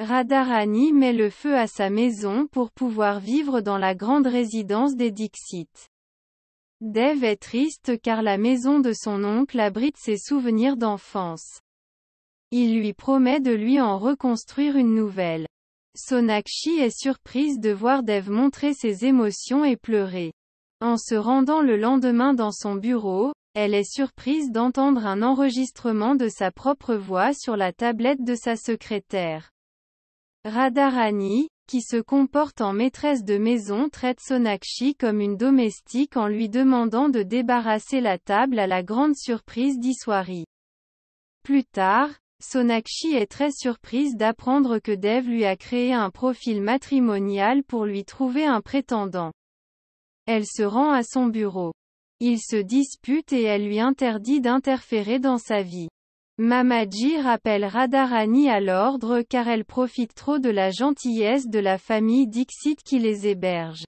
Radharani met le feu à sa maison pour pouvoir vivre dans la grande résidence des Dixites. Dev est triste car la maison de son oncle abrite ses souvenirs d'enfance. Il lui promet de lui en reconstruire une nouvelle. Sonakshi est surprise de voir Dev montrer ses émotions et pleurer. En se rendant le lendemain dans son bureau, elle est surprise d'entendre un enregistrement de sa propre voix sur la tablette de sa secrétaire. Radharani, qui se comporte en maîtresse de maison traite Sonakshi comme une domestique en lui demandant de débarrasser la table à la grande surprise d'Iswari. Plus tard, Sonakshi est très surprise d'apprendre que Dev lui a créé un profil matrimonial pour lui trouver un prétendant. Elle se rend à son bureau. Ils se disputent et elle lui interdit d'interférer dans sa vie. Mamadji rappelle Radharani à l'ordre car elle profite trop de la gentillesse de la famille Dixit qui les héberge.